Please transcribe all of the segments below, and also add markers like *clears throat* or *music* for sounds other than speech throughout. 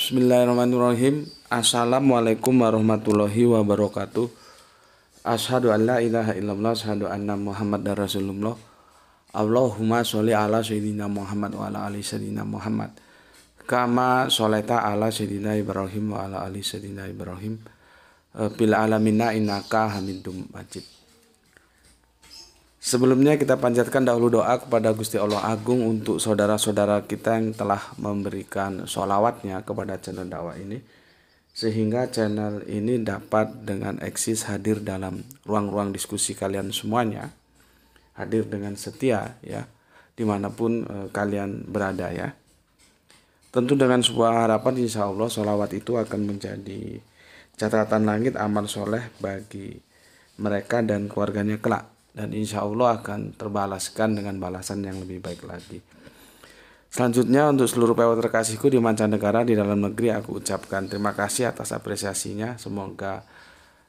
Bismillahirrahmanirrahim Assalamualaikum warahmatullahi wabarakatuh Ashadu an la ilaha illallah Ashadu anna muhammad dan rasulullah Allahumma sholli ala sayyidina muhammad Wa ala ali sayyidina muhammad Kama sholeta ala sayyidina ibrahim Wa ala ali sayyidina ibrahim Bil eh, alamina innaka hamidum majid Sebelumnya kita panjatkan dahulu doa kepada Gusti Allah Agung untuk saudara-saudara kita yang telah memberikan sholawatnya kepada channel dakwah ini. Sehingga channel ini dapat dengan eksis hadir dalam ruang-ruang diskusi kalian semuanya. Hadir dengan setia ya, dimanapun e, kalian berada ya. Tentu dengan sebuah harapan insya Allah sholawat itu akan menjadi catatan langit amal soleh bagi mereka dan keluarganya kelak dan insya Allah akan terbalaskan dengan balasan yang lebih baik lagi. Selanjutnya untuk seluruh pewa terkasihku di mancanegara di dalam negeri aku ucapkan terima kasih atas apresiasinya. Semoga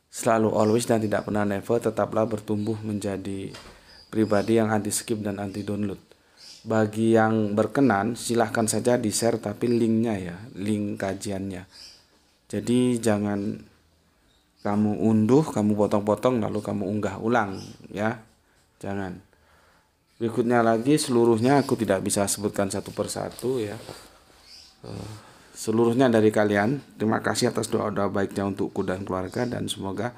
selalu always dan tidak pernah never tetaplah bertumbuh menjadi pribadi yang anti skip dan anti download. Bagi yang berkenan silahkan saja di share tapi linknya ya, link kajiannya. Jadi jangan kamu unduh, kamu potong-potong lalu kamu unggah ulang ya. Jangan. Berikutnya lagi seluruhnya aku tidak bisa sebutkan satu persatu ya. Eh, seluruhnya dari kalian. Terima kasih atas doa-doa baiknya untukku dan keluarga dan semoga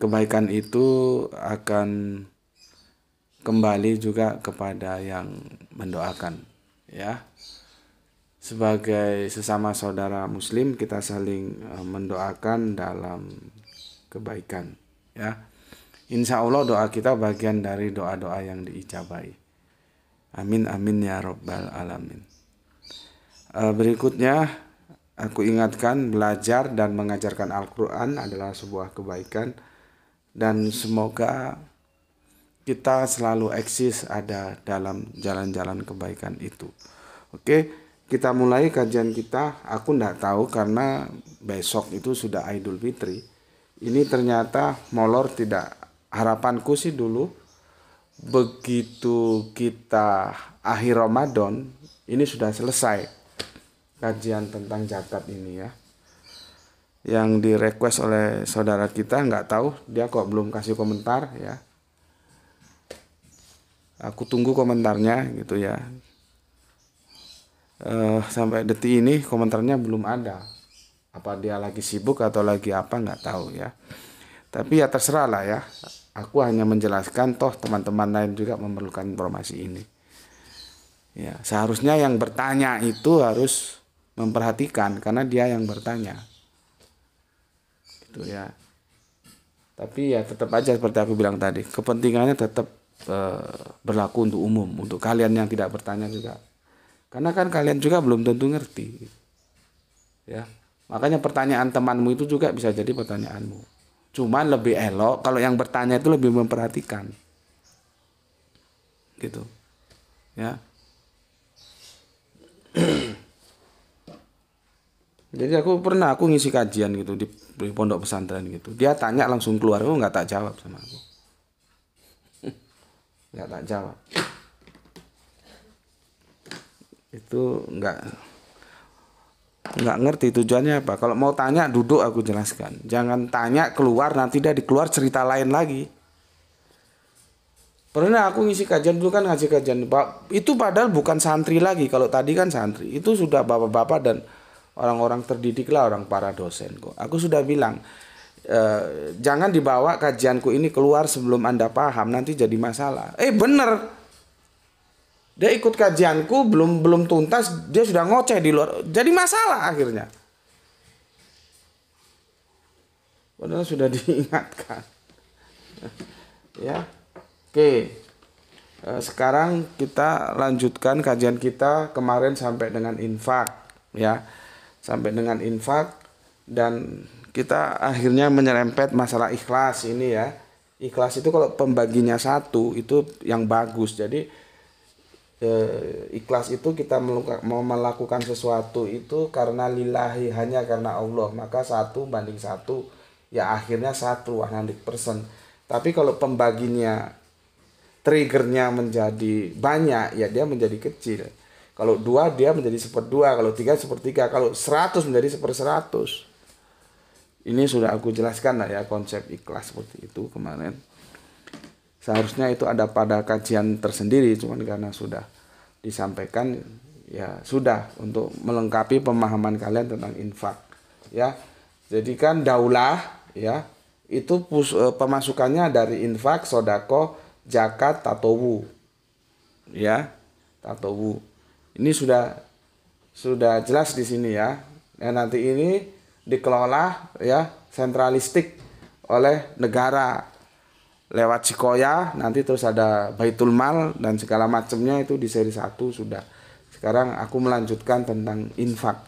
kebaikan itu akan kembali juga kepada yang mendoakan ya sebagai sesama saudara muslim kita saling eh, mendoakan dalam kebaikan ya insya Allah doa kita bagian dari doa-doa yang diijabai amin amin ya robbal alamin eh, berikutnya aku ingatkan belajar dan mengajarkan Al-Quran adalah sebuah kebaikan dan semoga kita selalu eksis ada dalam jalan-jalan kebaikan itu. Oke, kita mulai kajian kita aku tidak tahu karena besok itu sudah Idul Fitri ini ternyata molor tidak harapanku sih dulu begitu kita akhir Ramadan ini sudah selesai kajian tentang zakat ini ya yang direquest oleh saudara kita nggak tahu dia kok belum kasih komentar ya aku tunggu komentarnya gitu ya uh, sampai detik ini komentarnya belum ada apa dia lagi sibuk atau lagi apa nggak tahu ya tapi ya terserah lah ya aku hanya menjelaskan toh teman-teman lain juga memerlukan informasi ini ya seharusnya yang bertanya itu harus memperhatikan karena dia yang bertanya itu ya tapi ya tetap aja seperti aku bilang tadi kepentingannya tetap eh, berlaku untuk umum untuk kalian yang tidak bertanya juga karena kan kalian juga belum tentu ngerti. Ya. Makanya pertanyaan temanmu itu juga bisa jadi pertanyaanmu. Cuman lebih elok kalau yang bertanya itu lebih memperhatikan. Gitu. Ya. *clears throat* Jadi aku pernah aku ngisi kajian gitu di, di pondok pesantren gitu. Dia tanya langsung keluar, aku nggak tak jawab sama aku. *laughs* nggak tak jawab itu nggak nggak ngerti tujuannya apa. Kalau mau tanya duduk aku jelaskan. Jangan tanya keluar nanti dia dikeluar cerita lain lagi. Pernah aku ngisi kajian dulu kan ngasih kajian itu padahal bukan santri lagi. Kalau tadi kan santri itu sudah bapak-bapak dan orang-orang terdidik lah orang para dosen kok. Aku sudah bilang e, jangan dibawa kajianku ini keluar sebelum anda paham nanti jadi masalah. Eh bener dia ikut kajianku belum belum tuntas dia sudah ngoceh di luar jadi masalah akhirnya padahal sudah *laughs* diingatkan ya oke eh, sekarang kita lanjutkan kajian kita kemarin sampai dengan infak ya sampai dengan infak dan kita akhirnya menyerempet masalah ikhlas ini ya ikhlas itu kalau pembaginya satu itu yang bagus jadi Eh, ikhlas itu kita mau melakukan sesuatu itu karena lillahi hanya karena Allah maka satu banding satu ya akhirnya satu 100% tapi kalau pembaginya triggernya menjadi banyak ya dia menjadi kecil kalau dua dia menjadi seper dua kalau tiga seper tiga kalau seratus menjadi seper seratus ini sudah aku jelaskan lah ya konsep ikhlas seperti itu kemarin seharusnya itu ada pada kajian tersendiri cuman karena sudah disampaikan ya sudah untuk melengkapi pemahaman kalian tentang infak ya jadi kan daulah ya itu pus, eh, pemasukannya dari infak sodako jakat, tatowu ya tatowu ini sudah sudah jelas di sini ya ya nanti ini dikelola ya sentralistik oleh negara lewat Sikoya nanti terus ada Baitul Mal dan segala macamnya itu di seri 1 sudah sekarang aku melanjutkan tentang infak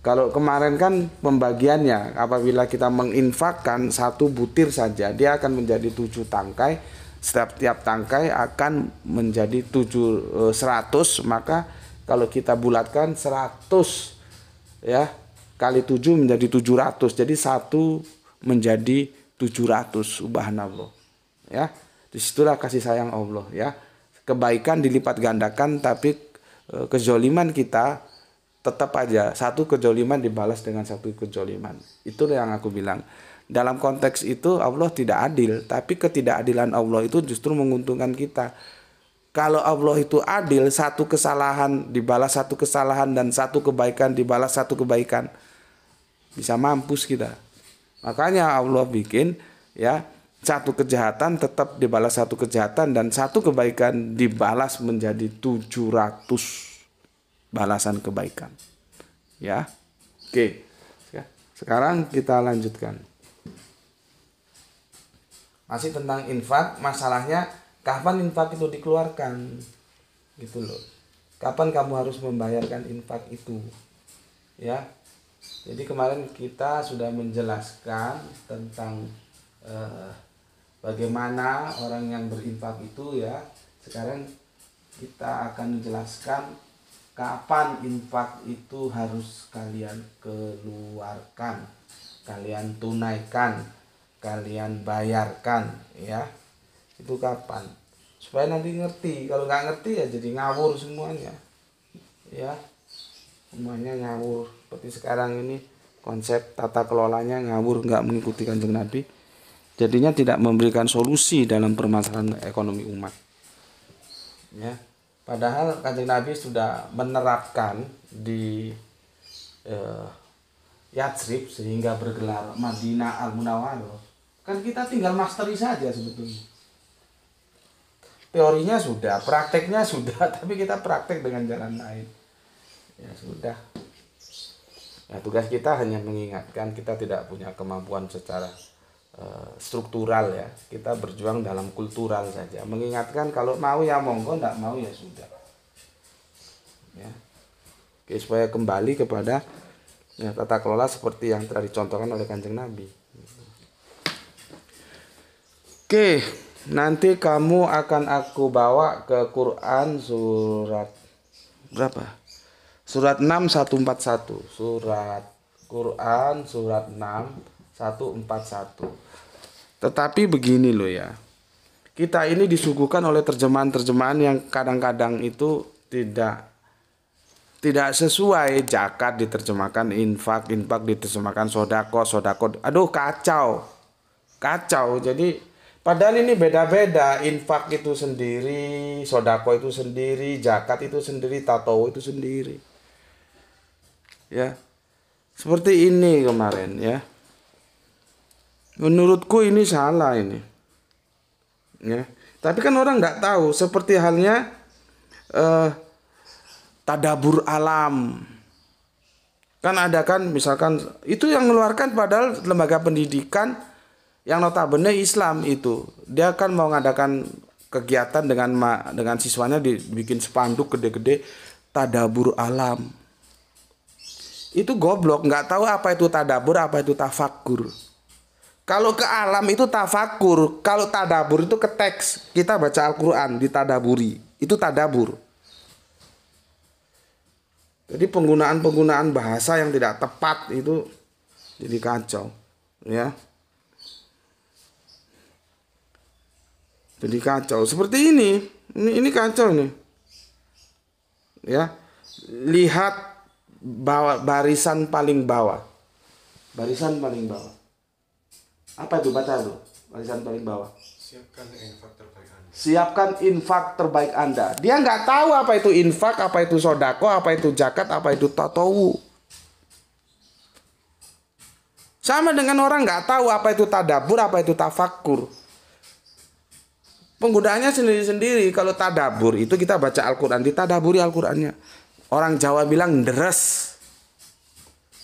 kalau kemarin kan pembagiannya apabila kita menginfakkan satu butir saja dia akan menjadi tujuh tangkai setiap tiap tangkai akan menjadi tujuh eh, seratus maka kalau kita bulatkan seratus ya kali tujuh menjadi tujuh ratus jadi satu menjadi 700 subhanallah ya disitulah kasih sayang Allah ya kebaikan dilipat gandakan tapi e, kezoliman kita tetap aja satu kezoliman dibalas dengan satu kezoliman itu yang aku bilang dalam konteks itu Allah tidak adil tapi ketidakadilan Allah itu justru menguntungkan kita kalau Allah itu adil satu kesalahan dibalas satu kesalahan dan satu kebaikan dibalas satu kebaikan bisa mampus kita Makanya Allah bikin ya satu kejahatan tetap dibalas satu kejahatan dan satu kebaikan dibalas menjadi 700 balasan kebaikan. Ya. Oke. Ya, sekarang kita lanjutkan. Masih tentang infak, masalahnya kapan infak itu dikeluarkan? Gitu loh. Kapan kamu harus membayarkan infak itu? Ya, jadi kemarin kita sudah menjelaskan tentang eh, bagaimana orang yang berinfak itu ya. Sekarang kita akan menjelaskan kapan infak itu harus kalian keluarkan, kalian tunaikan, kalian bayarkan ya. Itu kapan? Supaya nanti ngerti. Kalau nggak ngerti ya jadi ngawur semuanya. Ya. Semuanya ngawur seperti sekarang ini konsep tata kelolanya ngawur nggak mengikuti kanjeng Nabi jadinya tidak memberikan solusi dalam permasalahan ekonomi umat ya padahal kanjeng Nabi sudah menerapkan di eh, Yatsrib sehingga bergelar Madinah Al Munawwaroh kan kita tinggal masteri saja sebetulnya teorinya sudah prakteknya sudah *laughs* tapi kita praktek dengan jalan lain ya sudah Nah, tugas kita hanya mengingatkan kita tidak punya kemampuan secara eh, struktural ya. Kita berjuang dalam kultural saja. Mengingatkan kalau mau ya monggo, tidak mau ya sudah. Ya. Oke, supaya kembali kepada ya, tata kelola seperti yang telah dicontohkan oleh Kanjeng Nabi. Oke, nanti kamu akan aku bawa ke Quran surat berapa? Surat 6141. Surat Quran surat 6141. Tetapi begini loh ya. Kita ini disuguhkan oleh terjemahan-terjemahan yang kadang-kadang itu tidak tidak sesuai jakat diterjemahkan infak infak diterjemahkan sodako sodako aduh kacau kacau jadi padahal ini beda-beda infak itu sendiri sodako itu sendiri jakat itu sendiri tato itu sendiri ya seperti ini kemarin ya menurutku ini salah ini ya tapi kan orang nggak tahu seperti halnya eh, tadabur alam kan ada kan misalkan itu yang mengeluarkan padahal lembaga pendidikan yang notabene Islam itu dia kan mau mengadakan kegiatan dengan ma, dengan siswanya dibikin spanduk gede-gede tadabur alam itu goblok nggak tahu apa itu tadabur apa itu tafakur kalau ke alam itu tafakur kalau tadabur itu ke teks kita baca Al-Quran di tadaburi itu tadabur jadi penggunaan-penggunaan bahasa yang tidak tepat itu jadi kacau ya jadi kacau seperti ini ini, ini kacau nih ya lihat bawah barisan paling bawah barisan paling bawah apa itu baca tuh barisan paling bawah siapkan infak terbaik anda siapkan infak terbaik anda dia nggak tahu apa itu infak apa itu sodako apa itu jakat apa itu tatowu sama dengan orang nggak tahu apa itu tadabur apa itu tafakur penggunaannya sendiri-sendiri kalau tadabur itu kita baca Al-Quran ditadaburi Al-Qurannya Orang Jawa bilang deres.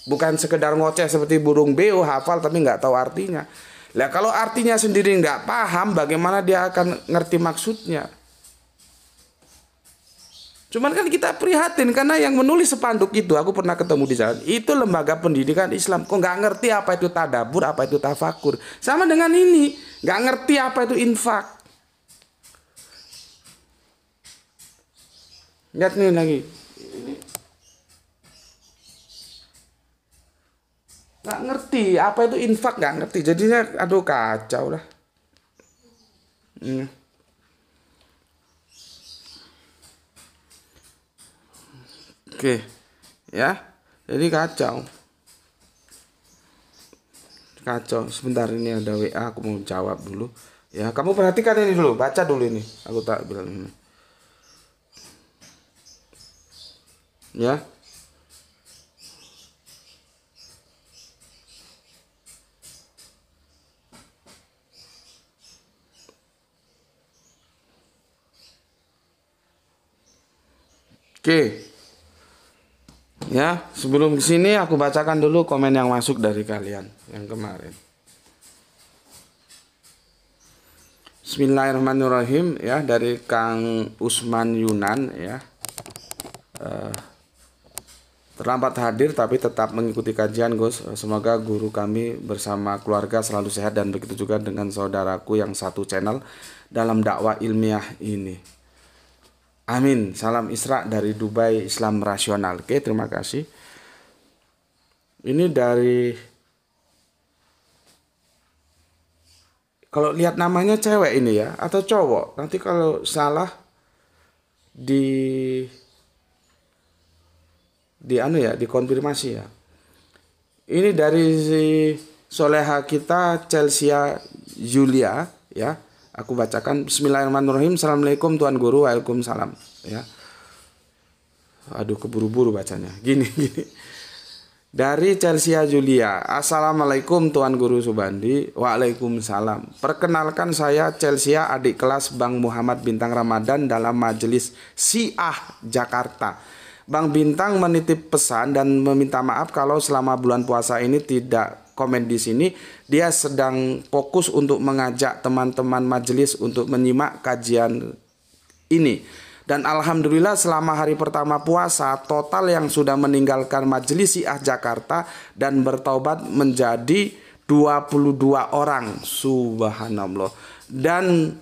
Bukan sekedar ngoceh seperti burung beo hafal tapi nggak tahu artinya. Lah kalau artinya sendiri nggak paham, bagaimana dia akan ngerti maksudnya? Cuman kan kita prihatin karena yang menulis sepanduk itu aku pernah ketemu di jalan. Itu lembaga pendidikan Islam. Kok nggak ngerti apa itu tadabur, apa itu tafakur. Sama dengan ini, nggak ngerti apa itu infak. Lihat nih lagi, ini nggak ngerti apa itu infak nggak ngerti jadinya aduh kacau lah hmm. Iya. oke ya jadi kacau kacau sebentar ini ada WA aku mau jawab dulu ya kamu perhatikan ini dulu baca dulu ini aku tak bilang ini ya Oke. Ya, sebelum ke sini aku bacakan dulu komen yang masuk dari kalian yang kemarin. Bismillahirrahmanirrahim ya dari Kang Usman Yunan ya. Uh, terlambat hadir tapi tetap mengikuti kajian Gus. Semoga guru kami bersama keluarga selalu sehat dan begitu juga dengan saudaraku yang satu channel dalam dakwah ilmiah ini. Amin. Salam Isra dari Dubai Islam Rasional. Oke, terima kasih. Ini dari kalau lihat namanya cewek ini ya atau cowok. Nanti kalau salah di di anu ya dikonfirmasi ya ini dari si soleha kita Chelsea Julia ya aku bacakan Bismillahirrahmanirrahim Assalamualaikum Tuan Guru Waalaikumsalam ya aduh keburu-buru bacanya gini *laughs* gini dari Chelsea Julia Assalamualaikum Tuan Guru Subandi Waalaikumsalam Perkenalkan saya Chelsea adik kelas Bang Muhammad Bintang Ramadan dalam majelis Siah Jakarta Bang Bintang menitip pesan dan meminta maaf kalau selama bulan puasa ini tidak komen di sini. Dia sedang fokus untuk mengajak teman-teman majelis untuk menyimak kajian ini. Dan alhamdulillah selama hari pertama puasa total yang sudah meninggalkan Majelis Syiah Jakarta dan bertobat menjadi 22 orang. Subhanallah. Dan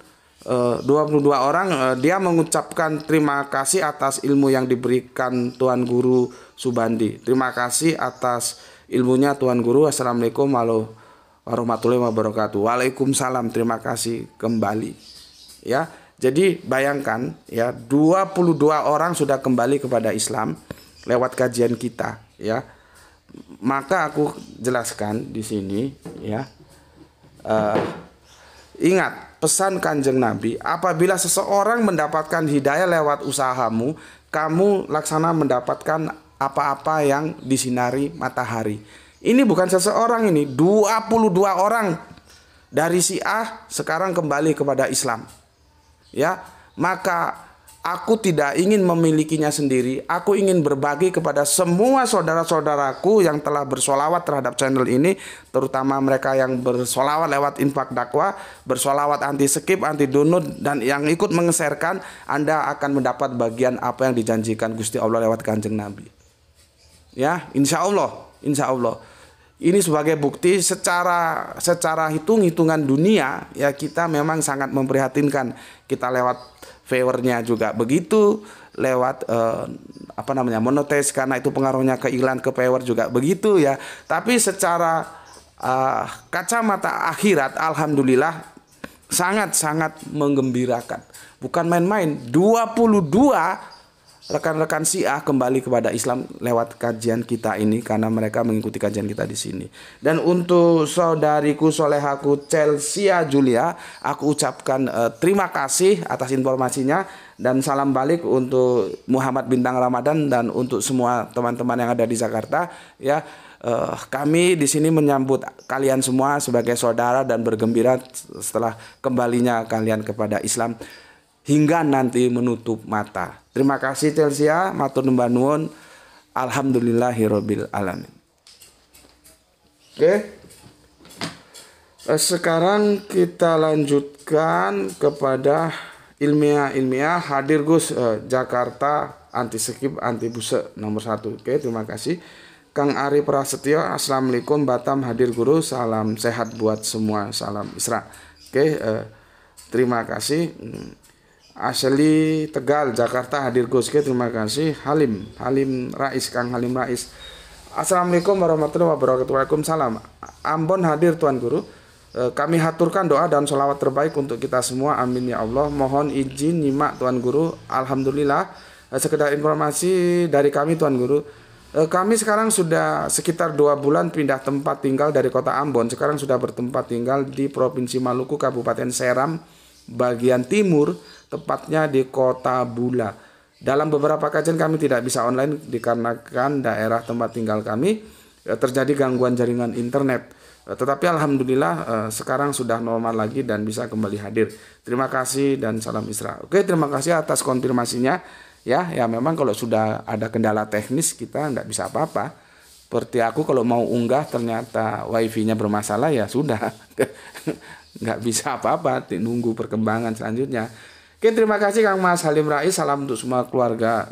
22 orang eh, dia mengucapkan terima kasih atas ilmu yang diberikan Tuan Guru Subandi. Terima kasih atas ilmunya Tuan Guru. Assalamualaikum warahmatullahi wabarakatuh. Waalaikumsalam. Terima kasih kembali. Ya. Jadi bayangkan ya 22 orang sudah kembali kepada Islam lewat kajian kita ya. Maka aku jelaskan di sini ya. Uh, ingat pesan Kanjeng Nabi, apabila seseorang mendapatkan hidayah lewat usahamu, kamu laksana mendapatkan apa-apa yang disinari matahari. Ini bukan seseorang ini, 22 orang dari Syiah sekarang kembali kepada Islam. Ya, maka Aku tidak ingin memilikinya sendiri. Aku ingin berbagi kepada semua saudara-saudaraku yang telah bersolawat terhadap channel ini, terutama mereka yang bersolawat lewat infak dakwah, bersolawat anti skip, anti dunut, dan yang ikut mengeserkan. Anda akan mendapat bagian apa yang dijanjikan Gusti Allah lewat kanjeng Nabi. Ya, insya Allah, insya Allah. Ini sebagai bukti secara secara hitung-hitungan dunia ya kita memang sangat memprihatinkan kita lewat viewernya juga begitu lewat eh, apa namanya monetis karena itu pengaruhnya ke iklan ke viewer juga begitu ya tapi secara eh, kacamata akhirat alhamdulillah sangat sangat menggembirakan bukan main-main 22 rekan-rekan Syiah kembali kepada Islam lewat kajian kita ini karena mereka mengikuti kajian kita di sini. Dan untuk saudariku solehaku Chelsea Julia, aku ucapkan uh, terima kasih atas informasinya dan salam balik untuk Muhammad Bintang Ramadan dan untuk semua teman-teman yang ada di Jakarta ya. Uh, kami di sini menyambut kalian semua sebagai saudara dan bergembira setelah kembalinya kalian kepada Islam hingga nanti menutup mata. Terima kasih Telsia, matur nuwun nuwun. Alhamdulillahirabbil alamin. Oke. Eh, sekarang kita lanjutkan kepada ilmiah-ilmiah hadir Gus eh, Jakarta anti skip anti buse nomor satu. Oke, terima kasih. Kang Ari Prasetyo, Assalamualaikum Batam hadir guru, salam sehat buat semua, salam Isra. Oke, eh, terima kasih. Hmm. Asli Tegal Jakarta hadir Goske terima kasih Halim Halim Rais Kang Halim Rais Assalamualaikum warahmatullahi wabarakatuh Waalaikumsalam Ambon hadir Tuan Guru eh, kami haturkan doa dan sholawat terbaik untuk kita semua amin ya Allah mohon izin nyimak Tuan Guru Alhamdulillah e, sekedar informasi dari kami Tuan Guru eh, kami sekarang sudah sekitar dua bulan pindah tempat tinggal dari kota Ambon sekarang sudah bertempat tinggal di Provinsi Maluku Kabupaten Seram bagian timur tepatnya di kota Bula. Dalam beberapa kajian kami tidak bisa online dikarenakan daerah tempat tinggal kami eh, terjadi gangguan jaringan internet. Eh, tetapi alhamdulillah eh, sekarang sudah normal lagi dan bisa kembali hadir. Terima kasih dan salam Isra. Oke, terima kasih atas konfirmasinya. Ya, ya memang kalau sudah ada kendala teknis kita nggak bisa apa-apa. Seperti aku kalau mau unggah ternyata wifi-nya bermasalah ya sudah. *laughs* nggak bisa apa-apa, nunggu perkembangan selanjutnya. Oke, terima kasih Kang Mas Halim Rais. Salam untuk semua keluarga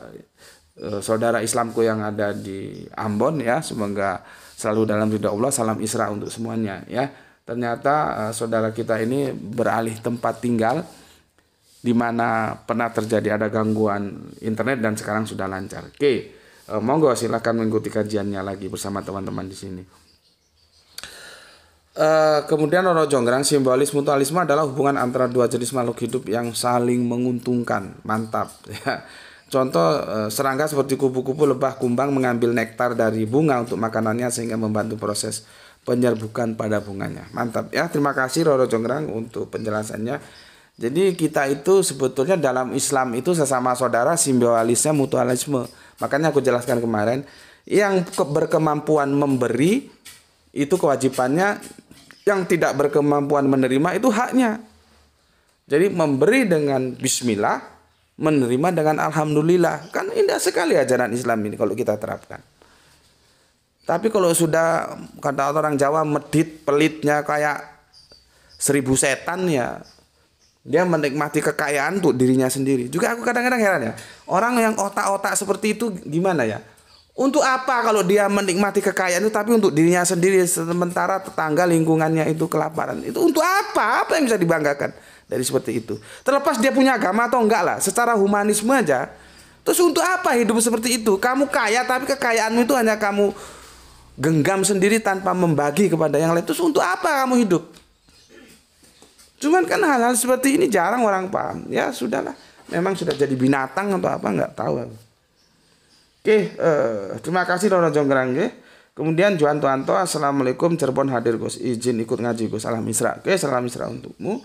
eh, saudara Islamku yang ada di Ambon ya. Semoga selalu dalam ridha Allah. Salam Isra untuk semuanya ya. Ternyata eh, saudara kita ini beralih tempat tinggal di mana pernah terjadi ada gangguan internet dan sekarang sudah lancar. Oke, eh, monggo silahkan mengikuti kajiannya lagi bersama teman-teman di sini. Eh, kemudian Roro Jonggrang simbolis mutualisme adalah hubungan antara dua jenis makhluk hidup yang saling menguntungkan. Mantap. *laughs* Ya. Contoh eh, serangga seperti kupu-kupu, lebah, kumbang mengambil nektar dari bunga untuk makanannya sehingga membantu proses penyerbukan pada bunganya. Mantap ya. Terima kasih Roro Jonggrang untuk penjelasannya. Jadi kita itu sebetulnya dalam Islam itu sesama saudara simbolisnya mutualisme. Makanya aku jelaskan kemarin yang berkemampuan memberi itu kewajibannya yang tidak berkemampuan menerima itu haknya. Jadi memberi dengan bismillah, menerima dengan alhamdulillah. Kan indah sekali ajaran Islam ini kalau kita terapkan. Tapi kalau sudah kata orang Jawa medit pelitnya kayak seribu setan ya dia menikmati kekayaan untuk dirinya sendiri. Juga aku kadang-kadang heran ya, orang yang otak-otak seperti itu gimana ya? Untuk apa kalau dia menikmati kekayaan itu tapi untuk dirinya sendiri sementara tetangga lingkungannya itu kelaparan. Itu untuk apa? Apa yang bisa dibanggakan dari seperti itu? Terlepas dia punya agama atau enggak lah, secara humanisme aja. Terus untuk apa hidup seperti itu? Kamu kaya tapi kekayaanmu itu hanya kamu genggam sendiri tanpa membagi kepada yang lain. Terus untuk apa kamu hidup? Cuman kan hal-hal seperti ini jarang orang paham. Ya sudahlah, memang sudah jadi binatang atau apa enggak tahu. Oke, eh, terima kasih Rono Jonggrang ya. Kemudian Juan Tuanto, Assalamualaikum Cirebon hadir Gus, izin ikut ngaji Gus Salam misra Oke, salam misra untukmu.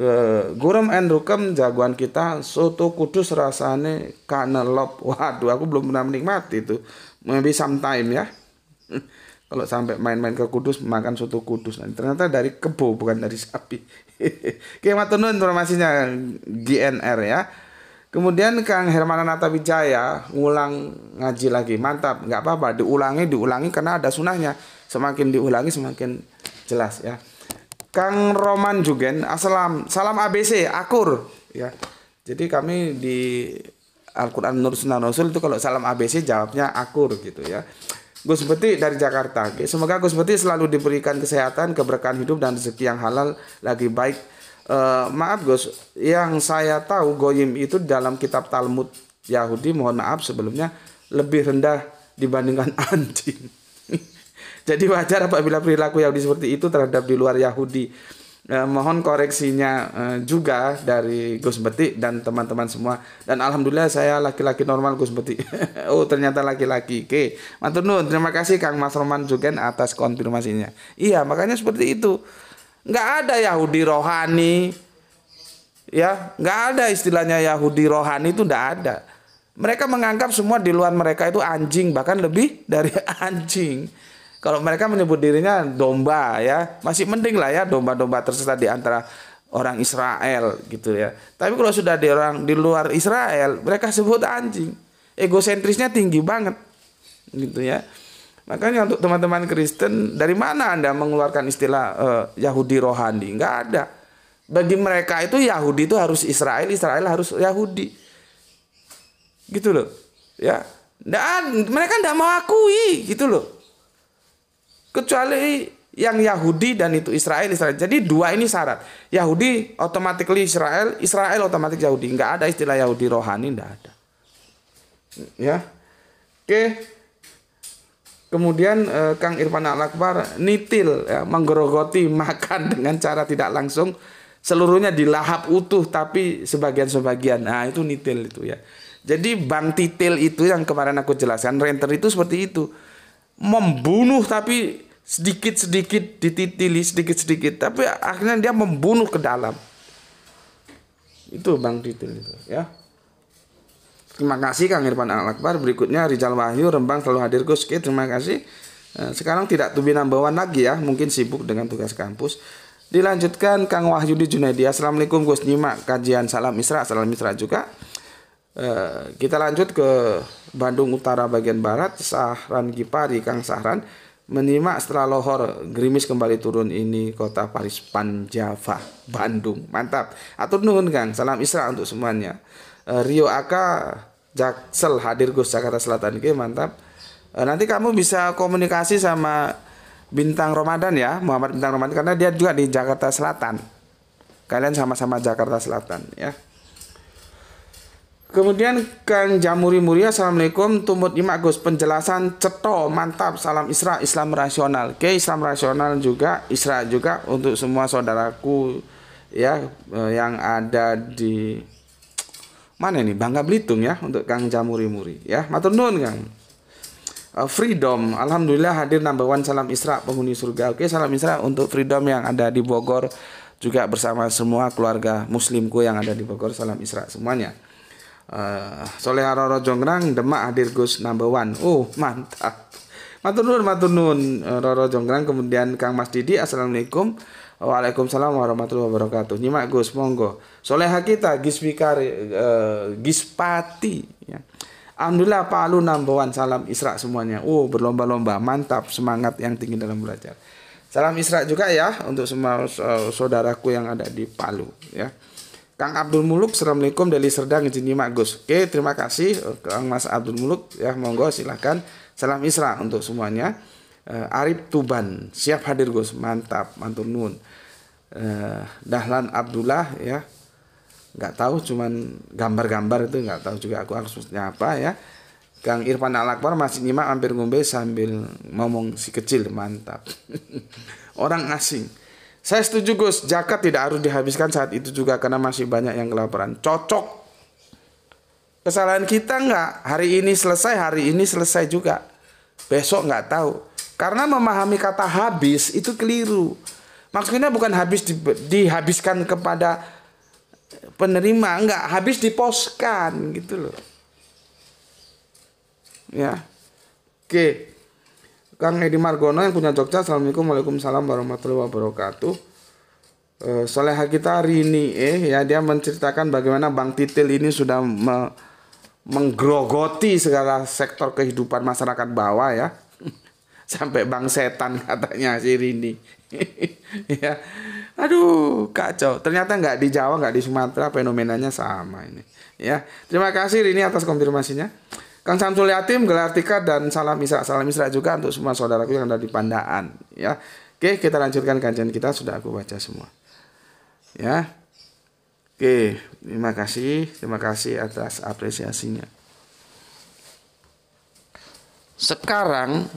Eh, gurum and jagoan kita soto kudus rasane kanelop waduh aku belum pernah menikmati itu maybe sometime ya *laughs* kalau sampai main-main ke kudus makan soto kudus nanti ternyata dari kebo bukan dari sapi *laughs* oke matunun informasinya GNR ya Kemudian Kang Hermana Wijaya ngulang ngaji lagi, mantap, nggak apa-apa, diulangi, diulangi karena ada sunahnya. Semakin diulangi semakin jelas ya. Kang Roman Jugen, assalam, salam ABC, akur ya. Jadi kami di Al-Quran Nur Sunnah Rasul itu kalau salam ABC jawabnya akur gitu ya. Gus Beti dari Jakarta. Semoga Gus Beti selalu diberikan kesehatan, keberkahan hidup dan rezeki yang halal lagi baik Eh, maaf Gus, yang saya tahu goyim itu dalam kitab Talmud Yahudi, mohon maaf sebelumnya, lebih rendah dibandingkan *laughs* anjing. Jadi wajar apabila perilaku Yahudi seperti itu terhadap di luar Yahudi. Eh, mohon koreksinya eh, juga dari Gus Beti dan teman-teman semua. Dan alhamdulillah saya laki-laki normal Gus Beti. *laughs* oh ternyata laki-laki. Oke, okay. nuwun. Terima kasih Kang Mas Roman Jugen atas konfirmasinya. Iya, makanya seperti itu. Nggak ada Yahudi rohani. Ya, nggak ada istilahnya Yahudi rohani itu nggak ada. Mereka menganggap semua di luar mereka itu anjing, bahkan lebih dari *laughs* anjing. Kalau mereka menyebut dirinya domba ya, masih mending lah ya domba-domba tersesat di antara orang Israel gitu ya. Tapi kalau sudah di orang di luar Israel, mereka sebut anjing. Egosentrisnya tinggi banget gitu ya. Makanya untuk teman-teman Kristen, dari mana Anda mengeluarkan istilah eh, Yahudi rohani? Enggak ada. Bagi mereka itu Yahudi itu harus Israel, Israel harus Yahudi. Gitu loh. Ya. Dan mereka mau akui gitu loh. Kecuali yang Yahudi dan itu Israel, Israel. Jadi dua ini syarat. Yahudi otomatis Israel, Israel otomatis Yahudi. Enggak ada istilah Yahudi rohani, enggak ada. Ya. Oke. Okay. Kemudian eh, Kang Irfan Al-Akbar nitil ya, menggerogoti *laughs* makan dengan cara tidak langsung seluruhnya dilahap utuh tapi sebagian-sebagian. Nah, itu nitil itu ya. Jadi bang titil itu yang kemarin aku jelaskan renter itu seperti itu. Membunuh tapi sedikit-sedikit dititili sedikit-sedikit tapi akhirnya dia membunuh ke dalam. Itu bang titil itu ya. Terima kasih Kang Irfan Al Akbar. Berikutnya Rizal Wahyu Rembang selalu hadir Gus. Oke, terima kasih. Eh, sekarang tidak tubi be number one lagi ya, mungkin sibuk dengan tugas kampus. Dilanjutkan Kang Wahyudi Junaidi. Assalamualaikum Gus Nyimak. Kajian Salam Isra, Salam Isra juga. Eh, kita lanjut ke Bandung Utara bagian Barat. Sahran Kipari Kang Sahran. Menyimak setelah lohor, gerimis kembali turun ini kota Paris Panjava, Bandung. Mantap. Atur nuhun Kang, salam Isra untuk semuanya. Eh, Rio Aka Jaksel hadir Gus Jakarta Selatan oke mantap e, nanti kamu bisa komunikasi sama bintang Ramadan ya Muhammad bintang Ramadan karena dia juga di Jakarta Selatan kalian sama-sama Jakarta Selatan ya Kemudian Kang Jamuri Muria, Assalamualaikum, tumut imak Gus, penjelasan ceto, mantap, salam Isra, Islam rasional. Oke, Islam rasional juga, Isra juga untuk semua saudaraku ya eh, yang ada di mana ini Bangga Belitung ya untuk Kang Jamuri Muri ya matur nuwun Kang uh, Freedom Alhamdulillah hadir number one salam Isra penghuni surga oke salam Isra untuk Freedom yang ada di Bogor juga bersama semua keluarga muslimku yang ada di Bogor salam Isra semuanya uh, Soleh Roro Jonggrang Demak hadir Gus number one oh mantap matunun matunun Roro Jonggrang kemudian Kang Mas Didi Assalamualaikum Waalaikumsalam warahmatullahi wabarakatuh. Nyimak Gus, monggo. Soleha kita Gisbikar uh, eh, Gispati ya. Alhamdulillah Palu number one salam Isra semuanya. Oh, berlomba-lomba, mantap semangat yang tinggi dalam belajar. Salam Isra juga ya untuk semua eh, saudaraku yang ada di Palu ya. Kang Abdul Muluk, Assalamualaikum dari Serdang izin nyimak Gus. Oke, terima kasih eh, Kang Mas Abdul Muluk ya, monggo silahkan. Salam Isra untuk semuanya uh, Arif Tuban siap hadir Gus mantap mantur nun uh, eh, Dahlan Abdullah ya nggak tahu cuman gambar-gambar itu nggak tahu juga aku harusnya apa ya Kang Irfan Alakbar masih nyimak hampir ngombe sambil ngomong si kecil mantap *laughs* orang asing saya setuju Gus jaket tidak harus dihabiskan saat itu juga karena masih banyak yang kelaparan cocok kesalahan kita nggak hari ini selesai hari ini selesai juga besok nggak tahu karena memahami kata habis itu keliru. Maksudnya bukan habis di, dihabiskan kepada penerima, enggak, habis diposkan gitu loh. Ya. Oke. Kang Edi Margono yang punya Jogja, Assalamualaikum Waalaikumsalam warahmatullahi wabarakatuh. Uh, Soleha kita ini, eh ya dia menceritakan bagaimana Bang Titil ini sudah me menggerogoti segala sektor kehidupan masyarakat bawah ya sampai bang setan katanya si Rini. *laughs* ya. Aduh, kacau. Ternyata nggak di Jawa, nggak di Sumatera fenomenanya sama ini. Ya. Terima kasih Rini atas konfirmasinya. Kang Samsul Yatim, gelar tika dan Salam Isra. Salam Isra juga untuk semua saudaraku yang ada di Pandaan, ya. Oke, kita lanjutkan kajian kita sudah aku baca semua. Ya. Oke, terima kasih, terima kasih atas apresiasinya. Sekarang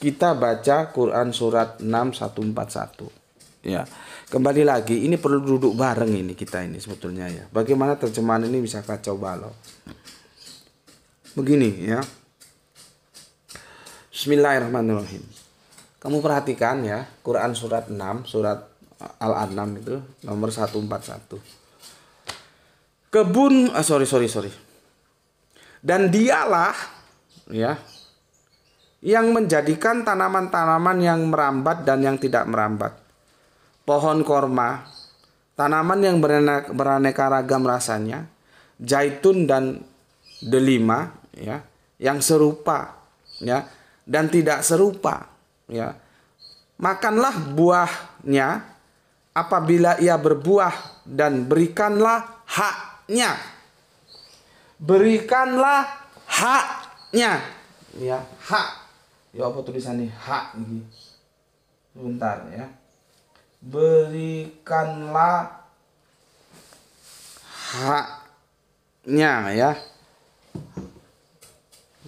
kita baca Quran surat 6141. Ya. Kembali lagi ini perlu duduk bareng ini kita ini sebetulnya ya. Bagaimana terjemahan ini bisa kacau balau. Begini ya. Bismillahirrahmanirrahim. Kamu perhatikan ya, Quran surat 6, surat Al-An'am itu nomor 141. Kebun ah, sorry sorry sorry. Dan dialah ya yang menjadikan tanaman-tanaman yang merambat dan yang tidak merambat. Pohon korma, tanaman yang beraneka ragam rasanya, zaitun dan delima ya, yang serupa ya dan tidak serupa ya. Makanlah buahnya apabila ia berbuah dan berikanlah haknya. Berikanlah haknya ya, hak ya apa tulisannya hak ini bentar ya berikanlah haknya ya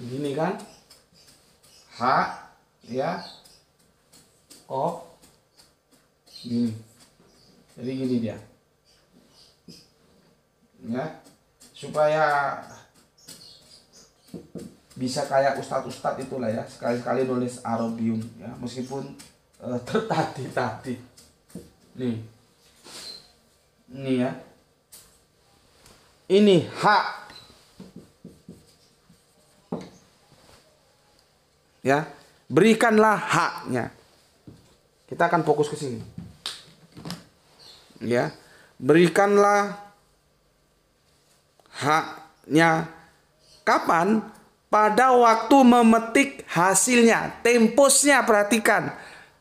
gini kan hak ya oh, gini jadi gini dia ya supaya bisa kayak ustadz-ustadz itulah ya sekali-sekali nulis Arabium ya meskipun uh, tertati-tati nih ini ya ini hak ya berikanlah haknya kita akan fokus ke sini ya berikanlah haknya kapan pada waktu memetik hasilnya. Tempusnya perhatikan.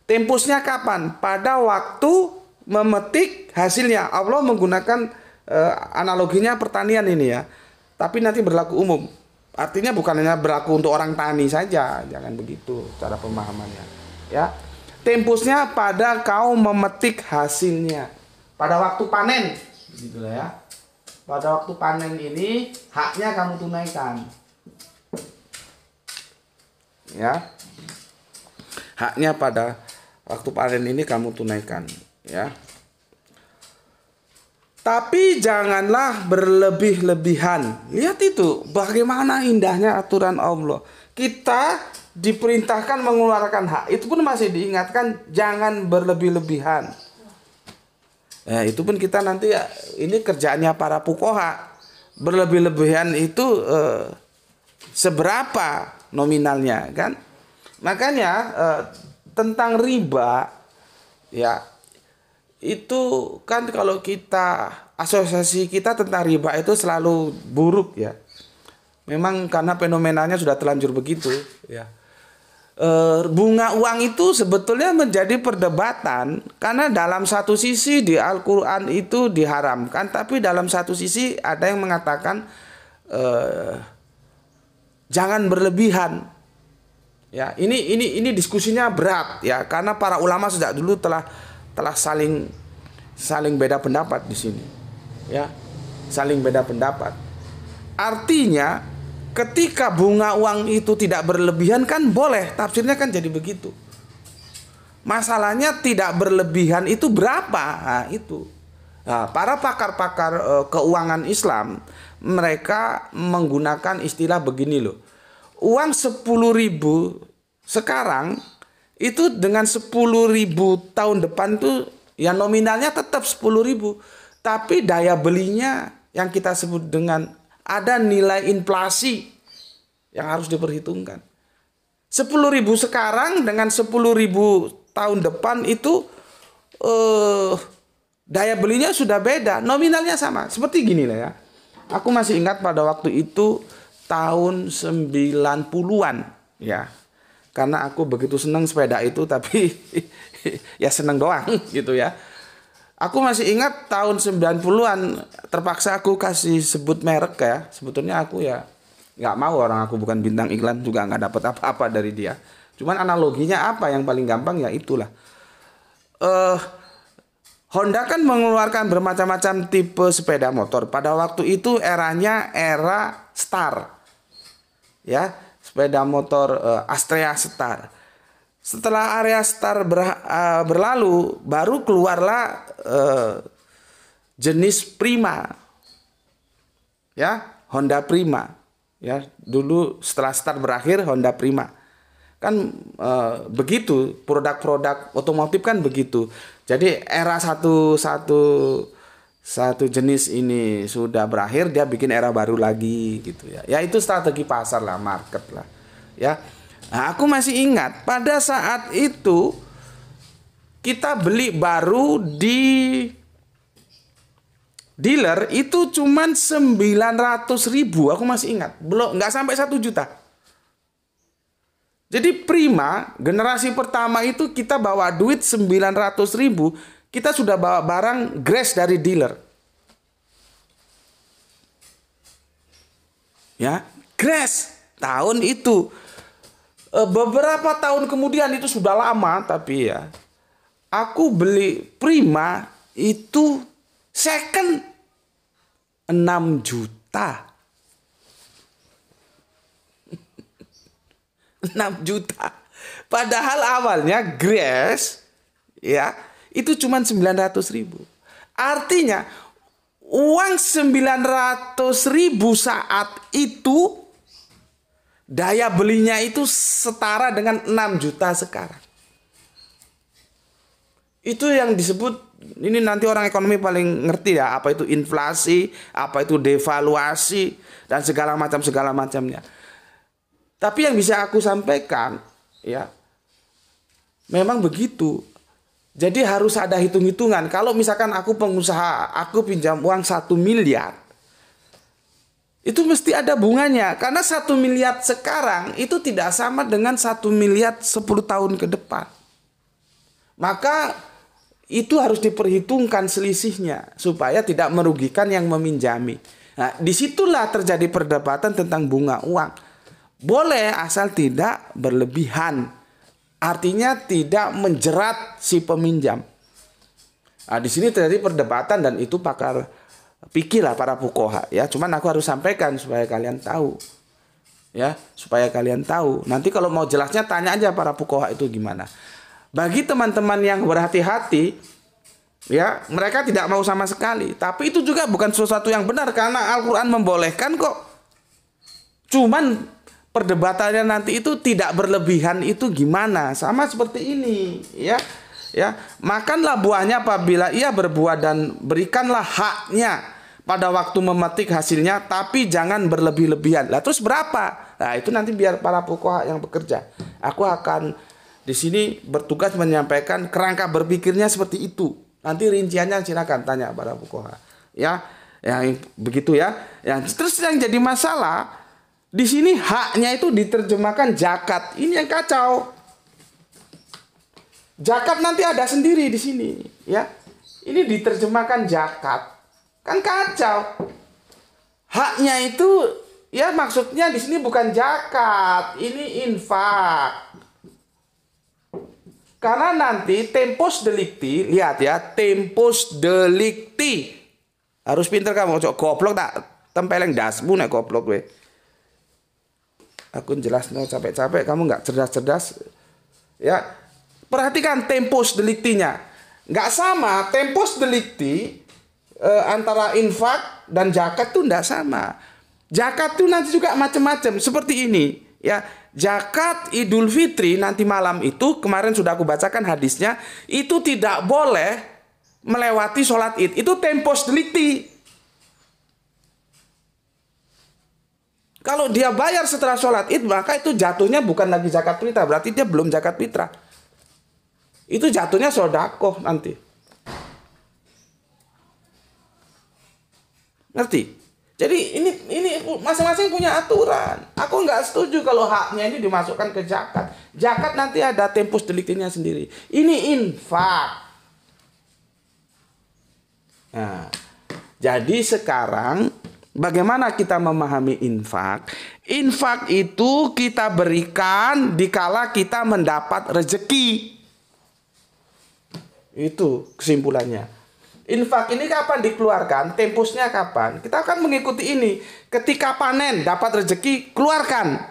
Tempusnya kapan? Pada waktu memetik hasilnya. Allah menggunakan eh, analoginya pertanian ini ya. Tapi nanti berlaku umum. Artinya bukan hanya berlaku untuk orang tani saja, jangan begitu cara pemahamannya. Ya. Tempusnya pada kau memetik hasilnya. Pada waktu panen, gitu ya. Pada waktu panen ini haknya kamu tunaikan ya haknya pada waktu panen ini kamu tunaikan ya tapi janganlah berlebih-lebihan lihat itu bagaimana indahnya aturan Allah kita diperintahkan mengeluarkan hak itu pun masih diingatkan jangan berlebih-lebihan ya, itu pun kita nanti ya, ini kerjaannya para pukoha berlebih-lebihan itu eh, seberapa nominalnya kan makanya eh, tentang riba ya itu kan kalau kita asosiasi kita tentang riba itu selalu buruk ya memang karena fenomenanya sudah terlanjur begitu ya eh, bunga uang itu sebetulnya menjadi perdebatan karena dalam satu sisi di Al-Qur'an itu diharamkan tapi dalam satu sisi ada yang mengatakan eh jangan berlebihan. Ya, ini ini ini diskusinya berat ya karena para ulama sejak dulu telah telah saling saling beda pendapat di sini. Ya, saling beda pendapat. Artinya ketika bunga uang itu tidak berlebihan kan boleh, tafsirnya kan jadi begitu. Masalahnya tidak berlebihan itu berapa? Nah, itu. Nah, para pakar-pakar uh, keuangan Islam mereka menggunakan istilah begini loh. Uang 10 ribu sekarang itu dengan 10 ribu tahun depan tuh ya nominalnya tetap 10 ribu. Tapi daya belinya yang kita sebut dengan ada nilai inflasi yang harus diperhitungkan. 10 ribu sekarang dengan 10 ribu tahun depan itu eh, daya belinya sudah beda. Nominalnya sama. Seperti gini lah ya Aku masih ingat pada waktu itu tahun 90-an ya. Karena aku begitu senang sepeda itu tapi *laughs* ya senang doang *laughs* gitu ya. Aku masih ingat tahun 90-an terpaksa aku kasih sebut merek ya. Sebetulnya aku ya nggak mau orang aku bukan bintang iklan juga nggak dapat apa-apa dari dia. Cuman analoginya apa yang paling gampang ya itulah. Eh uh, Honda kan mengeluarkan bermacam-macam tipe sepeda motor. Pada waktu itu eranya era Star. Ya, sepeda motor uh, Astrea Star. Setelah area Star ber, uh, eh, berlalu, baru keluarlah uh, jenis Prima. Ya, Honda Prima. Ya, dulu setelah Star berakhir Honda Prima kan e, begitu produk-produk otomotif kan begitu jadi era satu satu satu jenis ini sudah berakhir dia bikin era baru lagi gitu ya ya itu strategi pasar lah market lah ya nah, aku masih ingat pada saat itu kita beli baru di dealer itu cuman 900 ribu aku masih ingat belum nggak sampai satu juta jadi prima, generasi pertama itu kita bawa duit 900 ribu, kita sudah bawa barang grace dari dealer. Ya, grace tahun itu. Eh, beberapa tahun kemudian itu sudah lama tapi ya. Aku beli prima itu second 6 juta. 6 juta. Padahal awalnya Grace ya itu cuma 900 ribu. Artinya uang 900 ribu saat itu daya belinya itu setara dengan 6 juta sekarang. Itu yang disebut ini nanti orang ekonomi paling ngerti ya apa itu inflasi, apa itu devaluasi dan segala macam segala macamnya. Tapi yang bisa aku sampaikan ya memang begitu. Jadi harus ada hitung-hitungan. Kalau misalkan aku pengusaha, aku pinjam uang satu miliar, itu mesti ada bunganya. Karena satu miliar sekarang itu tidak sama dengan satu miliar 10 tahun ke depan. Maka itu harus diperhitungkan selisihnya supaya tidak merugikan yang meminjami. Nah, disitulah terjadi perdebatan tentang bunga uang. Boleh asal tidak berlebihan. Artinya tidak menjerat si peminjam. Nah, di sini terjadi perdebatan dan itu pakar pikirlah para pukoha ya. Cuman aku harus sampaikan supaya kalian tahu. Ya, supaya kalian tahu. Nanti kalau mau jelasnya tanya aja para pukoha itu gimana. Bagi teman-teman yang berhati-hati ya, mereka tidak mau sama sekali. Tapi itu juga bukan sesuatu yang benar karena Al-Qur'an membolehkan kok. Cuman perdebatannya nanti itu tidak berlebihan itu gimana? Sama seperti ini, ya. Ya, makanlah buahnya apabila ia berbuah dan berikanlah haknya pada waktu memetik hasilnya, tapi jangan berlebih-lebihan. Lah terus berapa? Nah, itu nanti biar para pokok yang bekerja. Aku akan di sini bertugas menyampaikan kerangka berpikirnya seperti itu. Nanti rinciannya silakan tanya para pokok Ya, yang begitu ya. Yang terus yang jadi masalah di sini haknya itu diterjemahkan jakat, Ini yang kacau. Jakat nanti ada sendiri di sini, ya. Ini diterjemahkan jakat, Kan kacau. Haknya itu ya maksudnya di sini bukan jakat, ini infak. Karena nanti tempus delikti, lihat ya, tempus delikti. Harus pinter kamu, cok goblok tak tempeleng dasmu nek goblok weh aku jelas no capek-capek kamu nggak cerdas-cerdas ya perhatikan tempus deliktinya nggak sama tempus delikti eh, antara infak dan zakat tuh nggak sama zakat tuh nanti juga macam-macam seperti ini ya zakat idul fitri nanti malam itu kemarin sudah aku bacakan hadisnya itu tidak boleh melewati sholat id itu tempus delikti Kalau dia bayar setelah sholat id, maka itu jatuhnya bukan lagi zakat fitrah. Berarti dia belum zakat fitrah. Itu jatuhnya sodakoh nanti. Ngerti? Jadi ini ini masing-masing punya aturan. Aku nggak setuju kalau haknya ini dimasukkan ke zakat. Zakat nanti ada tempus deliktinya sendiri. Ini infak. Nah, jadi sekarang Bagaimana kita memahami infak? Infak itu kita berikan dikala kita mendapat rezeki. Itu kesimpulannya. Infak ini kapan dikeluarkan? Tempusnya kapan? Kita akan mengikuti ini. Ketika panen dapat rezeki, keluarkan.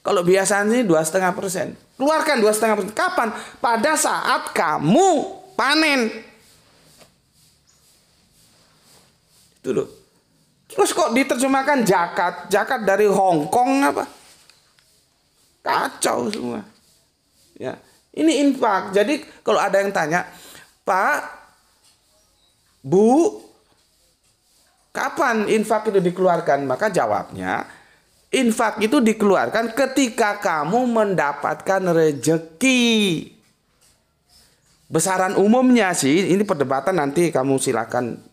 Kalau biasanya dua setengah persen, keluarkan dua setengah persen. Kapan? Pada saat kamu panen Itu loh. Terus kok diterjemahkan jakat? Jakat dari Hong Kong apa? Kacau semua. Ya. Ini infak. Jadi kalau ada yang tanya, Pak, Bu, kapan infak itu dikeluarkan? Maka jawabnya, infak itu dikeluarkan ketika kamu mendapatkan rejeki. Besaran umumnya sih, ini perdebatan nanti kamu silakan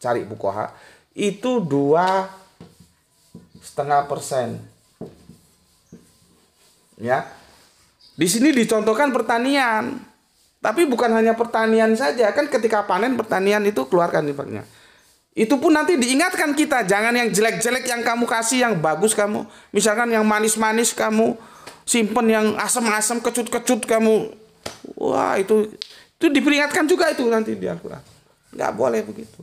cari H itu dua setengah persen ya di sini dicontohkan pertanian tapi bukan hanya pertanian saja kan ketika panen pertanian itu keluarkan impactnya itu pun nanti diingatkan kita jangan yang jelek-jelek yang kamu kasih yang bagus kamu misalkan yang manis-manis kamu simpen yang asam-asam kecut-kecut kamu wah itu itu diperingatkan juga itu nanti di Al-Quran nggak boleh begitu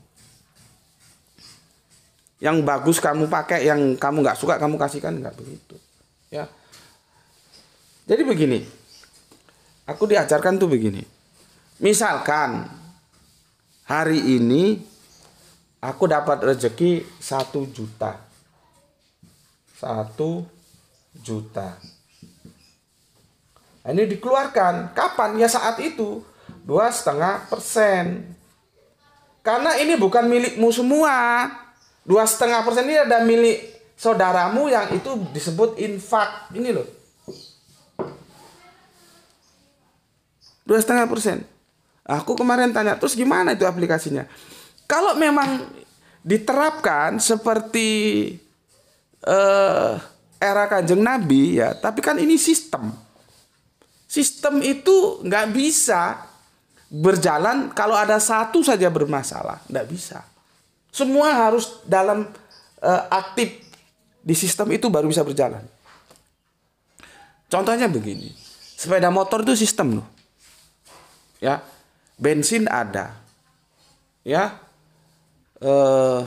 yang bagus kamu pakai yang kamu nggak suka kamu kasihkan nggak begitu ya jadi begini aku diajarkan tuh begini misalkan hari ini aku dapat rezeki satu juta satu juta nah, ini dikeluarkan kapan ya saat itu dua setengah persen karena ini bukan milikmu semua dua setengah persen ini ada milik saudaramu yang itu disebut infak ini loh dua setengah persen aku kemarin tanya terus gimana itu aplikasinya kalau memang diterapkan seperti uh, era kanjeng nabi ya tapi kan ini sistem sistem itu nggak bisa berjalan kalau ada satu saja bermasalah nggak bisa semua harus dalam uh, aktif di sistem itu baru bisa berjalan. Contohnya begini, sepeda motor itu sistem loh. Ya, bensin ada. Ya. uh,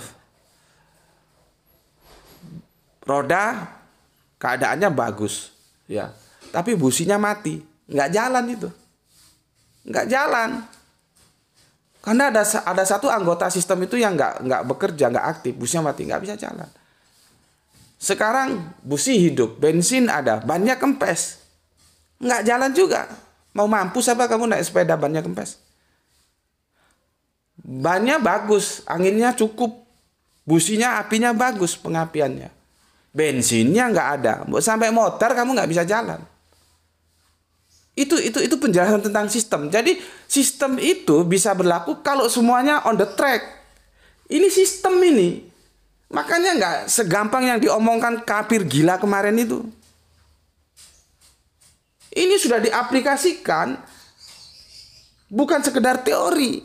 roda keadaannya bagus, ya. Tapi businya mati, nggak jalan itu. Nggak jalan. Karena ada ada satu anggota sistem itu yang nggak nggak bekerja, nggak aktif, busnya mati, nggak bisa jalan. Sekarang busi hidup, bensin ada, bannya kempes, nggak jalan juga. Mau mampu apa kamu naik sepeda bannya kempes? Bannya bagus, anginnya cukup, businya apinya bagus pengapiannya, bensinnya nggak ada, sampai motor kamu nggak bisa jalan itu itu itu penjelasan tentang sistem. Jadi sistem itu bisa berlaku kalau semuanya on the track. Ini sistem ini. Makanya nggak segampang yang diomongkan kafir gila kemarin itu. Ini sudah diaplikasikan bukan sekedar teori.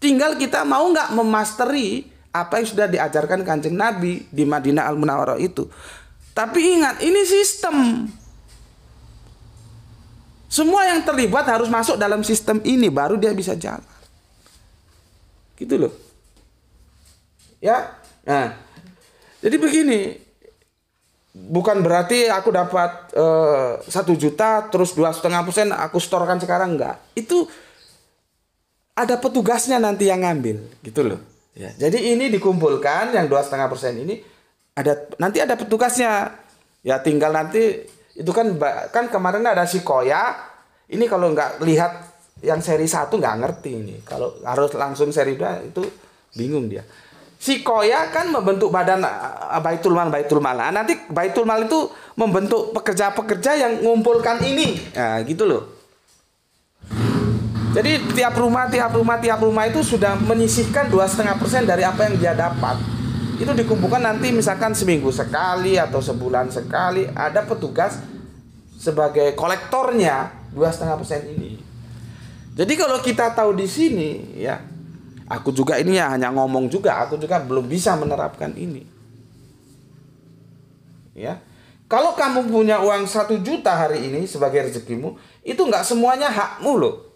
Tinggal kita mau nggak memasteri apa yang sudah diajarkan kanjeng Nabi di Madinah Al Munawwarah itu. Tapi ingat, ini sistem. Semua yang terlibat harus masuk dalam sistem ini baru dia bisa jalan. Gitu loh. Ya. Nah. Jadi begini, bukan berarti aku dapat eh, satu uh, juta terus dua setengah persen aku setorkan sekarang enggak. Itu ada petugasnya nanti yang ngambil gitu loh. Ya. Jadi ini dikumpulkan yang dua setengah persen ini ada nanti ada petugasnya ya tinggal nanti itu kan kan kemarin ada si Koya Ini kalau nggak lihat yang seri satu nggak ngerti ini. Kalau harus langsung seri dua itu bingung dia. si Koya kan membentuk badan eh, Baitul Mal Baitul Mal. Nah, nanti Baitul Mal itu membentuk pekerja-pekerja yang ngumpulkan ini. Nah, gitu loh. Jadi tiap rumah, tiap rumah, tiap rumah itu sudah menyisihkan dua setengah persen dari apa yang dia dapat itu dikumpulkan nanti misalkan seminggu sekali atau sebulan sekali ada petugas sebagai kolektornya dua setengah persen ini jadi kalau kita tahu di sini ya aku juga ini ya hanya ngomong juga aku juga belum bisa menerapkan ini ya kalau kamu punya uang satu juta hari ini sebagai rezekimu itu nggak semuanya hakmu loh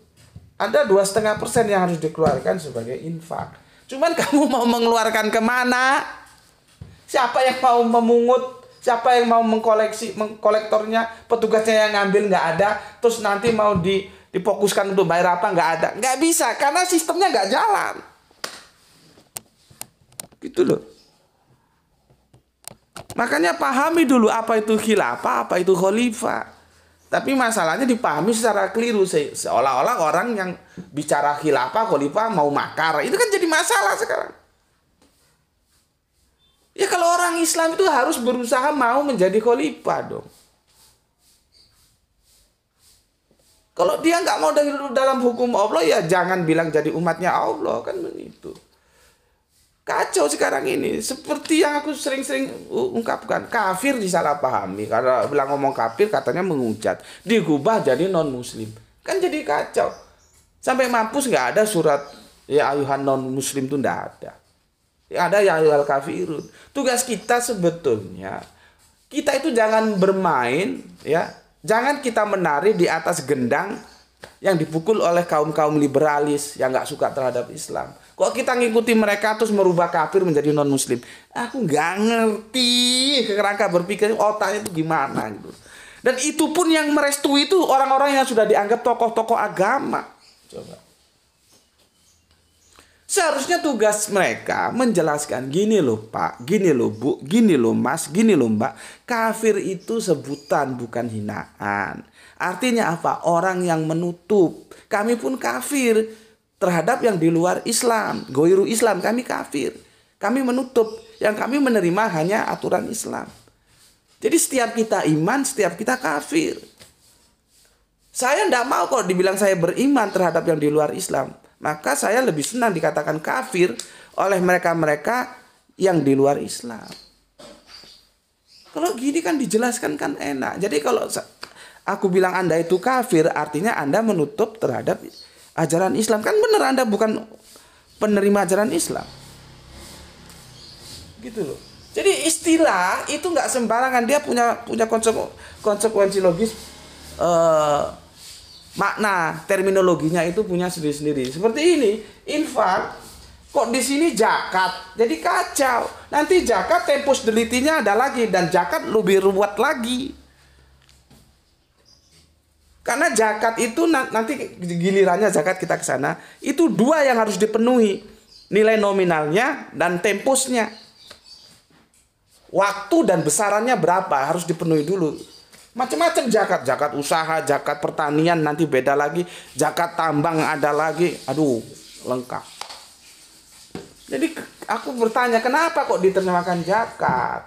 ada dua setengah persen yang harus dikeluarkan sebagai infak Cuman *laughs* kamu mau mengeluarkan kemana? Siapa yang mau memungut? Siapa yang mau mengkoleksi mengkolektornya? Petugasnya yang ngambil nggak ada. Terus nanti mau di difokuskan untuk bayar apa nggak ada. Nggak bisa karena sistemnya nggak jalan. Gitu loh. Makanya pahami dulu apa itu khilafah, apa itu khalifah. Tapi masalahnya dipahami secara keliru se seolah-olah orang yang bicara khilafah khalifah mau makar. Itu kan jadi masalah sekarang. Ya kalau orang Islam itu harus berusaha mau menjadi khalifah dong. Kalau dia nggak mau dalam hukum Allah ya jangan bilang jadi umatnya Allah kan begitu kacau sekarang ini. Seperti yang aku sering-sering ungkapkan, kafir disalahpahami karena bilang ngomong kafir katanya mengujat, digubah jadi non muslim. Kan jadi kacau. Sampai mampus nggak ada surat ya ayuhan non muslim itu nggak ada. Ya, ada ya ayuhan kafirun. Tugas kita sebetulnya kita itu jangan bermain ya, jangan kita menari di atas gendang yang dipukul oleh kaum-kaum liberalis yang nggak suka terhadap Islam Kok kita ngikuti mereka terus merubah kafir menjadi non muslim? Aku nggak ngerti kerangka berpikir otaknya itu gimana gitu. Dan itu pun yang merestui itu orang-orang yang sudah dianggap tokoh-tokoh agama. Coba. Seharusnya tugas mereka menjelaskan gini loh pak, gini loh bu, gini loh mas, gini loh mbak. Kafir itu sebutan bukan hinaan. Artinya apa? Orang yang menutup. Kami pun kafir terhadap yang di luar Islam. Goiru Islam, kami kafir. Kami menutup. Yang kami menerima hanya aturan Islam. Jadi setiap kita iman, setiap kita kafir. Saya tidak mau kalau dibilang saya beriman terhadap yang di luar Islam. Maka saya lebih senang dikatakan kafir oleh mereka-mereka yang di luar Islam. Kalau gini kan dijelaskan kan enak. Jadi kalau aku bilang Anda itu kafir, artinya Anda menutup terhadap ajaran Islam kan bener Anda bukan penerima ajaran Islam. Gitu loh. Jadi istilah itu nggak sembarangan dia punya punya konsep konsekuensi logis eh, makna terminologinya itu punya sendiri-sendiri. Seperti ini, infak kok di sini jakat jadi kacau nanti jakat tempus delitinya ada lagi dan jakat lebih ruwet lagi karena zakat itu nanti gilirannya zakat kita ke sana, itu dua yang harus dipenuhi. Nilai nominalnya dan tempusnya Waktu dan besarannya berapa harus dipenuhi dulu. Macam-macam zakat, zakat usaha, zakat pertanian nanti beda lagi, zakat tambang ada lagi. Aduh, lengkap. Jadi aku bertanya, kenapa kok diterjemahkan zakat?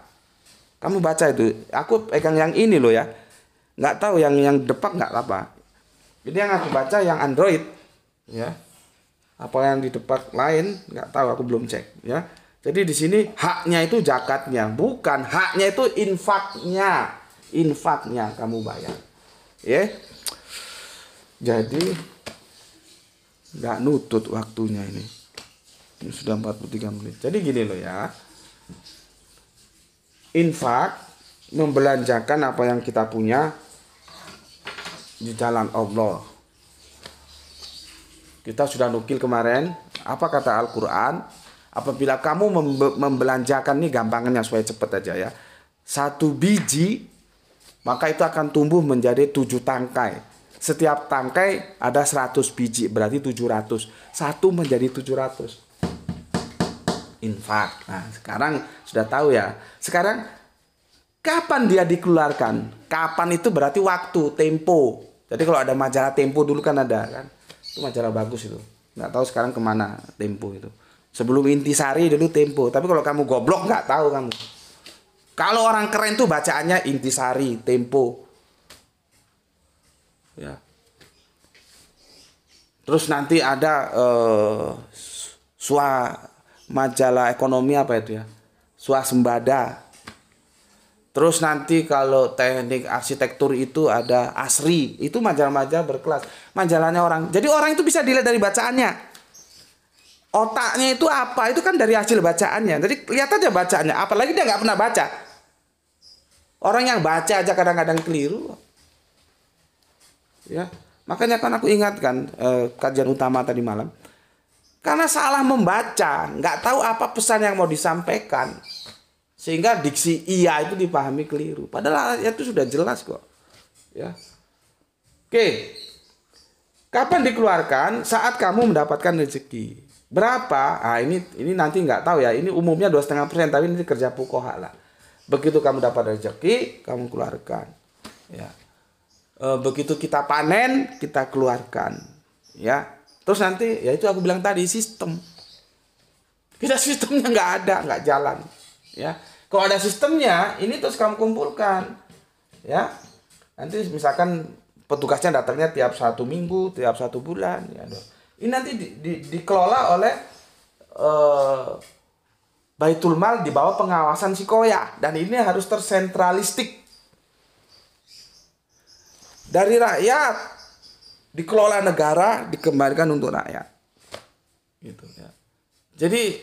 Kamu baca itu. Aku pegang yang ini loh ya nggak tahu yang yang depak nggak apa ini yang aku baca yang Android ya apa yang di depak lain nggak tahu aku belum cek ya jadi di sini haknya itu jakatnya bukan haknya itu infaknya infaknya kamu bayar ya jadi nggak nutut waktunya ini ini sudah 43 menit jadi gini loh ya infak membelanjakan apa yang kita punya di jalan Allah. Kita sudah nukil kemarin, apa kata Al-Quran? Apabila kamu membelanjakan, nih gampangnya supaya cepat aja ya. Satu biji, maka itu akan tumbuh menjadi tujuh tangkai. Setiap tangkai ada seratus biji, berarti tujuh ratus Satu menjadi tujuh 700 infak. Nah, sekarang sudah tahu ya. Sekarang kapan dia dikeluarkan? Kapan itu berarti waktu, tempo. Jadi kalau ada majalah Tempo dulu kan ada kan. Itu majalah bagus itu. Nggak tahu sekarang kemana Tempo itu. Sebelum Intisari dulu Tempo. Tapi kalau kamu goblok nggak tahu kamu. Kalau orang keren tuh bacaannya Intisari, Tempo. Ya. Terus nanti ada eh, sua majalah ekonomi apa itu ya? Suasembada Terus nanti kalau teknik arsitektur itu ada asri, itu majalah-majalah berkelas. Majalahnya orang. Jadi orang itu bisa dilihat dari bacaannya. Otaknya itu apa? Itu kan dari hasil bacaannya. Jadi lihat aja bacaannya. Apalagi dia nggak pernah baca. Orang yang baca aja kadang-kadang keliru. Ya, makanya kan aku ingatkan eh, kajian utama tadi malam. Karena salah membaca, nggak tahu apa pesan yang mau disampaikan. Sehingga diksi iya itu dipahami keliru. Padahal ayat itu sudah jelas kok. Ya. Oke. Kapan dikeluarkan? Saat kamu mendapatkan rezeki. Berapa? Ah ini ini nanti nggak tahu ya. Ini umumnya dua setengah persen, tapi ini kerja pukoha lah. Begitu kamu dapat rezeki, kamu keluarkan. Ya. Eh, begitu kita panen, kita keluarkan. Ya. Terus nanti ya itu aku bilang tadi sistem. Kita *laughs* sistemnya nggak ada, nggak jalan ya kalau ada sistemnya ini terus kamu kumpulkan ya nanti misalkan petugasnya datangnya tiap satu minggu tiap satu bulan ya ini nanti di, di, dikelola oleh uh, Baitul Mal di bawah pengawasan si koya. dan ini harus tersentralistik dari rakyat dikelola negara dikembalikan untuk rakyat gitu ya jadi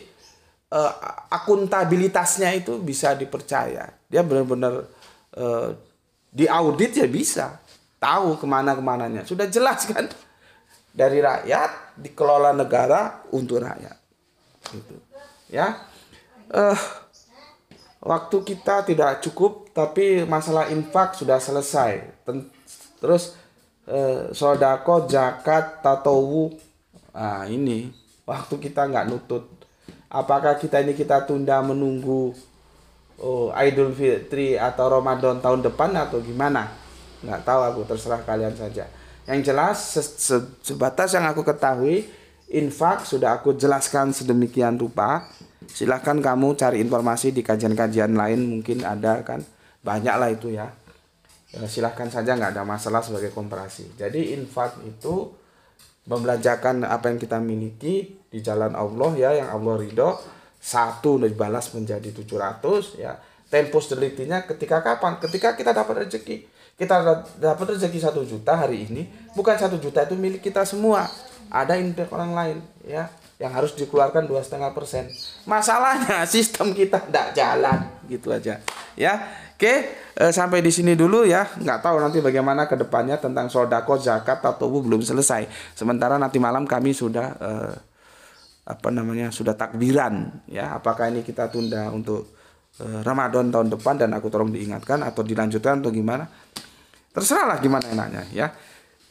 uh, akuntabilitasnya itu bisa dipercaya. Dia benar-benar uh, diaudit ya bisa tahu kemana kemananya. Sudah jelas kan dari rakyat dikelola negara untuk rakyat. Gitu. Ya, uh, waktu kita tidak cukup, tapi masalah infak sudah selesai. Ten terus eh, sodako, zakat, tatowu, nah ini waktu kita nggak nutut apakah kita ini kita tunda menunggu oh, Idul Fitri atau Ramadan tahun depan atau gimana nggak tahu aku terserah kalian saja yang jelas se -se sebatas yang aku ketahui infak sudah aku jelaskan sedemikian rupa silahkan kamu cari informasi di kajian-kajian lain mungkin ada kan banyaklah lah itu ya. ya silahkan saja nggak ada masalah sebagai komparasi jadi infak itu membelanjakan apa yang kita miliki di jalan Allah ya yang Allah ridho satu dibalas menjadi 700 ya tempus delitinya ketika kapan ketika kita dapat rezeki kita dapat rezeki satu juta hari ini bukan satu juta itu milik kita semua ada indeks orang lain ya yang harus dikeluarkan dua setengah persen masalahnya *laughs* sistem kita tidak jalan gitu aja ya Oke, e, sampai di sini dulu ya. Nggak tahu nanti bagaimana kedepannya tentang sodako, zakat, atau belum selesai. Sementara nanti malam kami sudah... E, apa namanya sudah takbiran ya apakah ini kita tunda untuk uh, Ramadan tahun depan dan aku tolong diingatkan atau dilanjutkan atau gimana terserahlah gimana enaknya ya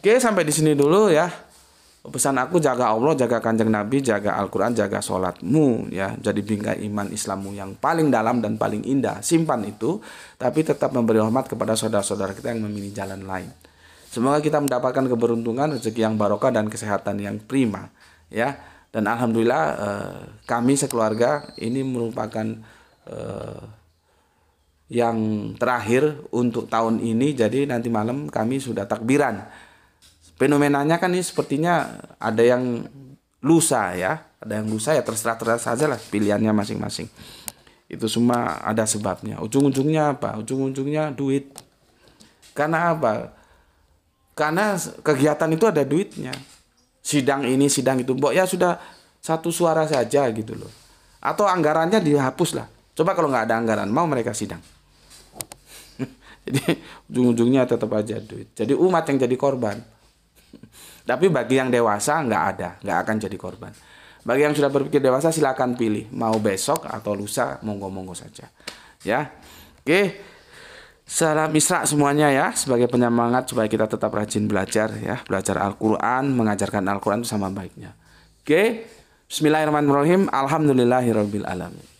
oke sampai di sini dulu ya pesan aku jaga Allah jaga kanjeng Nabi jaga Al-Quran jaga sholatmu ya jadi bingkai iman Islammu yang paling dalam dan paling indah simpan itu tapi tetap memberi hormat kepada saudara-saudara kita yang memilih jalan lain semoga kita mendapatkan keberuntungan rezeki yang barokah dan kesehatan yang prima ya dan alhamdulillah uh, kami sekeluarga ini merupakan uh, yang terakhir untuk tahun ini jadi nanti malam kami sudah takbiran fenomenanya kan ini sepertinya ada yang lusa ya ada yang lusa ya terserah terserah saja lah pilihannya masing-masing itu semua ada sebabnya ujung-ujungnya apa ujung-ujungnya duit karena apa karena kegiatan itu ada duitnya sidang ini sidang itu mbok ya sudah satu suara saja gitu loh atau anggarannya dihapus lah coba kalau nggak ada anggaran mau mereka sidang *laughs* jadi ujung-ujungnya tetap aja duit jadi umat yang jadi korban *laughs* tapi bagi yang dewasa nggak ada nggak akan jadi korban bagi yang sudah berpikir dewasa silakan pilih mau besok atau lusa monggo monggo saja ya oke Salam Isra semuanya ya sebagai penyemangat supaya kita tetap rajin belajar ya, belajar Al-Qur'an, mengajarkan Al-Qur'an itu sama baiknya. Oke. Bismillahirrahmanirrahim. Alhamdulillahirrahmanirrahim